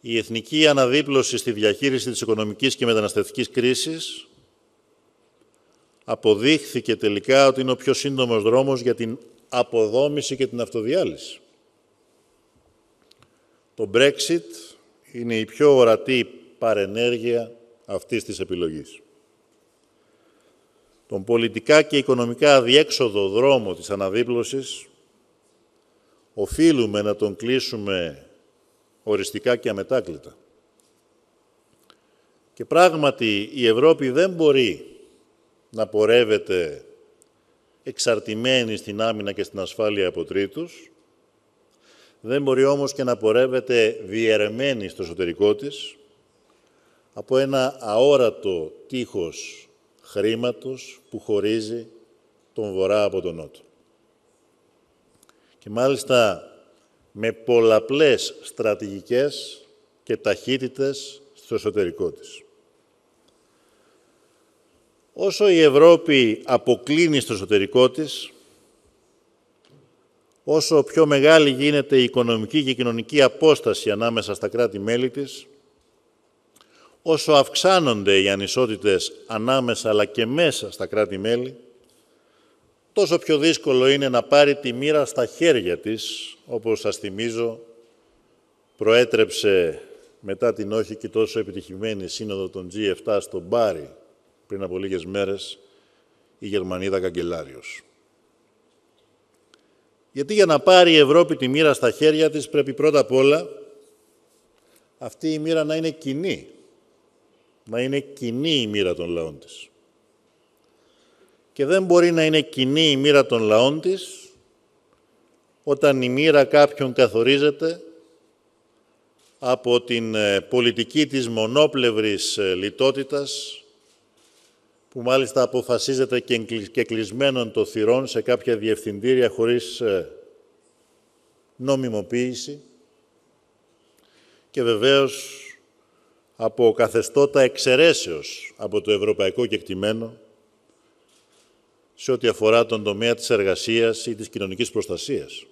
η εθνική αναδίπλωση στη διαχείριση της οικονομικής και μεταναστευτικής κρίσης αποδείχθηκε τελικά ότι είναι ο πιο σύντομος δρόμος για την αποδόμηση και την αυτοδιάλυση. Το Brexit είναι η πιο ορατή παρενέργεια αυτής της επιλογής. Τον πολιτικά και οικονομικά αδιέξοδο δρόμο της αναδίπλωσης οφείλουμε να τον κλείσουμε οριστικά και αμετάκλητα. Και πράγματι η Ευρώπη δεν μπορεί να πορεύεται εξαρτημένη στην άμυνα και στην ασφάλεια από τρίτους, δεν μπορεί όμως και να πορεύεται διαιρεμένη στο εσωτερικό της από ένα αόρατο τείχος χρήματος που χωρίζει τον Βορρά από τον Νότο. Και μάλιστα με πολλαπλές στρατηγικές και ταχύτητες στο εσωτερικό της. Όσο η Ευρώπη αποκλίνει στο εσωτερικό της, όσο πιο μεγάλη γίνεται η οικονομική και η κοινωνική απόσταση ανάμεσα στα κράτη-μέλη της, όσο αυξάνονται οι ανισότητες ανάμεσα αλλά και μέσα στα κράτη-μέλη, τόσο πιο δύσκολο είναι να πάρει τη μοίρα στα χέρια της, όπως σας θυμίζω, προέτρεψε μετά την όχι και τόσο επιτυχημένη σύνοδο των G7 στο Μπάρι πριν από λίγες μέρες η Γερμανίδα Καγκελάριος. Γιατί για να πάρει η Ευρώπη τη μοίρα στα χέρια της πρέπει πρώτα απ' όλα αυτή η μοίρα να είναι κοινή. Να είναι κοινή η μοίρα των λαών της και δεν μπορεί να είναι κοινή η μοίρα των λαών της όταν η μοίρα κάποιων καθορίζεται από την ε, πολιτική της μονόπλευρης ε, λιτότητας που μάλιστα αποφασίζεται και κλεισμένων των θυρών σε κάποια διευθυντήρια χωρίς ε, νομιμοποίηση και βεβαίως από καθεστώτα εξαιρέσεως από το ευρωπαϊκό κεκτημένο σε ό,τι αφορά τον τομέα της εργασίας ή της κοινωνικής προστασίας.